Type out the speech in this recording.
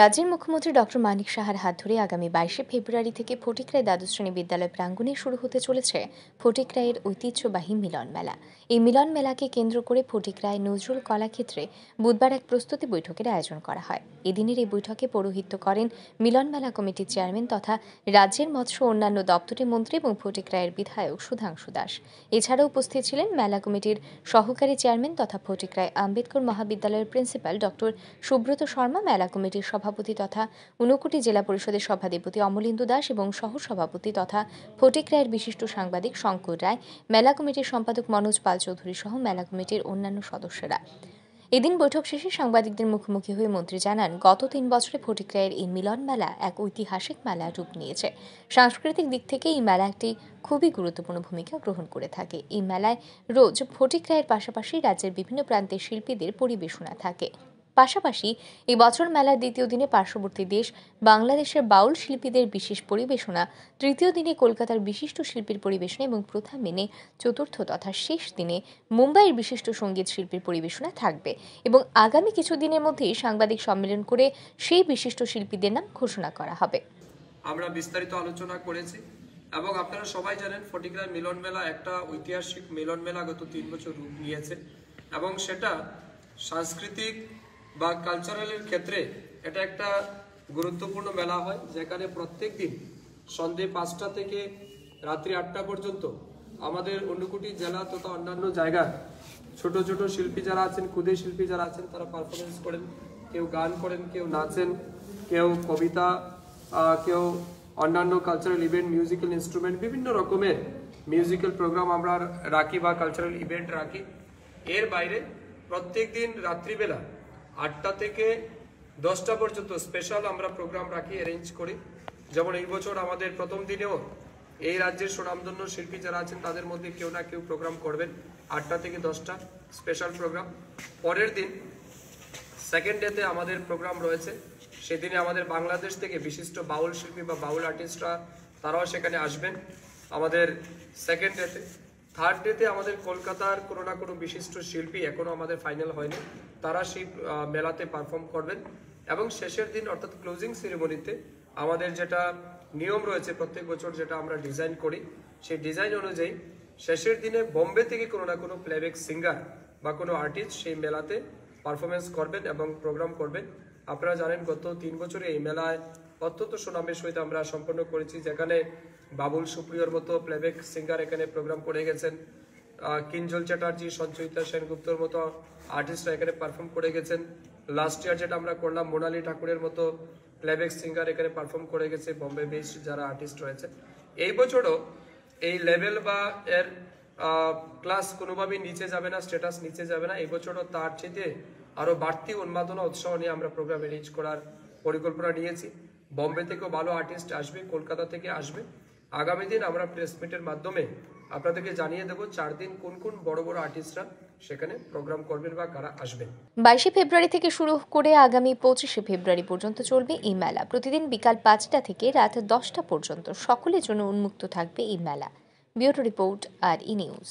রাজ্যের মুখ্যমন্ত্রী ডক্টর মানিক সাহার হাত ধরে আগামী বাইশে ফেব্রুয়ারি থেকে ফটিকরায় দ্বাদশ শ্রেণী বিদ্যালয় প্রাঙ্গণে শুরু হতে চলেছে ফটিকরায়ের ঐতিহ্যবাহী মিলন মেলা এই মিলন মেলাকে কেন্দ্র করে ফটিকরায় নজরুল কলাক্ষেত্রে বুধবার এক প্রস্তুতি বৈঠকের আয়োজন করা হয় এদিনের এই বৈঠকে পৌরোহিত্য করেন মিলন মেলা কমিটির চেয়ারম্যান তথা রাজ্যের মৎস্য অন্যান্য দপ্তরের মন্ত্রী এবং ফটিকরায়ের বিধায়ক সুধাংশু দাস এছাড়াও উপস্থিত ছিলেন মেলা কমিটির সহকারী চেয়ারম্যান তথা ফটিকরায় আম্বেদকর মহাবিদ্যালয়ের প্রিন্সিপাল ডক্টর সুব্রত শর্মা মেলা কমিটির সভাপতি তথা ঊনকোটি জেলা পরিষদের সভাধিপতি অমলিন্দু দাস এবং সহসভাপতি তথা ফটিক রায়ের বিশিষ্ট সাংবাদিক শঙ্কর রায় মেলা কমিটির সম্পাদক মনোজ পাল চৌধুরী সহ মেলা কমিটির অন্যান্য সদস্যরা এদিন বৈঠক শেষে সাংবাদিকদের মুখোমুখি হয়ে মন্ত্রী জানান গত তিন বছরে ফটিকরায়ের এই মিলন মেলা এক ঐতিহাসিক মেলা রূপ নিয়েছে সাংস্কৃতিক দিক থেকে এই মেলা একটি খুবই গুরুত্বপূর্ণ ভূমিকা গ্রহণ করে থাকে এই মেলায় রোজ ফটিকরায়ের পাশাপাশি রাজ্যের বিভিন্ন প্রান্তের শিল্পীদের পরিবেশনা থাকে পাশাপাশি এবছর মেলার দ্বিতীয় দিনে পার্শ্ববর্তী দেশ বাংলাদেশের বাউল শিল্পীদের বিশেষ পরিবেশনা তৃতীয় দিনে কলকাতার বিশিষ্ট শিল্পীর পরিবেশনা এবং প্রথা মেনে চতুর্থ তথা শেষ দিনে মুম্বাইয়ের বিশিষ্ট সঙ্গীত শিল্পীর পরিবেশনা থাকবে এবং আগামী কিছু দিনের মধ্যেই সাংবাদিক সম্মেলন করে সেই বিশিষ্ট শিল্পীদের নাম ঘোষণা করা হবে আমরা বিস্তারিত আলোচনা করেছি এবং আপনারা সবাই জানেন ফটিকরার মিলন মেলা একটা ঐতিহাসিক মিলন মেলা গত তিন বছর রূপ নিয়েছে এবং সেটা সাংস্কৃতিক বা কালচারালের ক্ষেত্রে এটা একটা গুরুত্বপূর্ণ মেলা হয় যেখানে প্রত্যেক দিন সন্ধে পাঁচটা থেকে রাত্রি আটটা পর্যন্ত আমাদের অন্যকুটি জেলা তথা অন্যান্য জায়গা ছোট ছোট শিল্পী যারা আছেন ক্ষুদে শিল্পী যারা আছেন তারা পারফরমেন্স করেন কেউ গান করেন কেউ নাচেন কেউ কবিতা কেউ অন্যান্য কালচারাল ইভেন্ট মিউজিক্যাল ইনস্ট্রুমেন্ট বিভিন্ন রকমের মিউজিক্যাল প্রোগ্রাম আমরা রাখি বা কালচারাল ইভেন্ট রাখি এর বাইরে প্রত্যেক দিন রাত্রিবেলা আটটা থেকে দশটা পর্যন্ত স্পেশাল আমরা প্রোগ্রাম রাখি অ্যারেঞ্জ করি যেমন এই বছর আমাদের প্রথম দিনেও এই রাজ্যের সুনামধন্য শিল্পী যারা আছেন তাদের মধ্যে কেউ না কেউ প্রোগ্রাম করবেন আটটা থেকে দশটা স্পেশাল প্রোগ্রাম পরের দিন সেকেন্ড ডেতে আমাদের প্রোগ্রাম রয়েছে সেদিনে আমাদের বাংলাদেশ থেকে বিশিষ্ট বাউল শিল্পী বা বাউল আর্টিস্টরা তারাও সেখানে আসবেন আমাদের সেকেন্ড ডেতে থার্ড ডেতে আমাদের কলকাতার কোনো না কোনো বিশিষ্ট শিল্পী এখনও আমাদের ফাইনাল হয়নি তারা সেই মেলাতে পারফর্ম করবেন এবং শেষের দিন অর্থাৎ ক্লোজিং সেরিমনিতে আমাদের যেটা নিয়ম রয়েছে প্রত্যেক বছর যেটা আমরা ডিজাইন করি সেই ডিজাইন অনুযায়ী শেষের দিনে বম্বে থেকে কোনো না কোনো প্লেব্যাক সিঙ্গার বা কোনো আর্টিস্ট সেই মেলাতে পারফরমেন্স করবেন এবং প্রোগ্রাম করবেন আপনারা জানেন গত তিন বছরে এই মেলায় অত্যন্ত সুনামের সহিত আমরা সম্পন্ন করেছি যেখানে বাবুল সুপ্রিয়র মতো প্লেব্যাক সিঙ্গার এখানে প্রোগ্রাম করে গেছেন কিঞ্জল চ্যাটার্জি সঞ্চয়িতা সেনগুপ্তর মতো আর্টিস্টরা এখানে পারফর্ম করে গেছেন লাস্ট ইয়ার যেটা আমরা করলাম মোনালি ঠাকুরের মতো প্লেব্যাক সিঙ্গার এখানে পারফর্ম করে গেছে বম্বে বেসড যারা আর্টিস্ট রয়েছে এই বছরও এই লেভেল বা এর ক্লাস কোনোভাবেই নিচে যাবে না স্ট্যাটাস নিচে যাবে না এই বছরও তার চেয়ে আরও বাড়তি উন্মাদনা উৎসাহ নিয়ে আমরা প্রোগ্রাম রিলিজ করার পরিকল্পনা নিয়েছি বম্বে থেকেও ভালো আর্টিস্ট আসবে কলকাতা থেকে আসবে আগামী দিন আমরা প্রেসমিটের মাধ্যমে আপনাদেরকে জানিয়ে দেবো চার দিন কোন কোন বড় বড় আর্টিস্টরা সেখানে প্রোগ্রাম করবেন বা কারা আসবেন বাইশে ফেব্রুয়ারি থেকে শুরু করে আগামী পঁচিশে ফেব্রুয়ারি পর্যন্ত চলবে এই মেলা প্রতিদিন বিকাল পাঁচটা থেকে রাত দশটা পর্যন্ত সকলের জন্য উন্মুক্ত থাকবে এই মেলা বিউটো রিপোর্ট আর ই নিউজ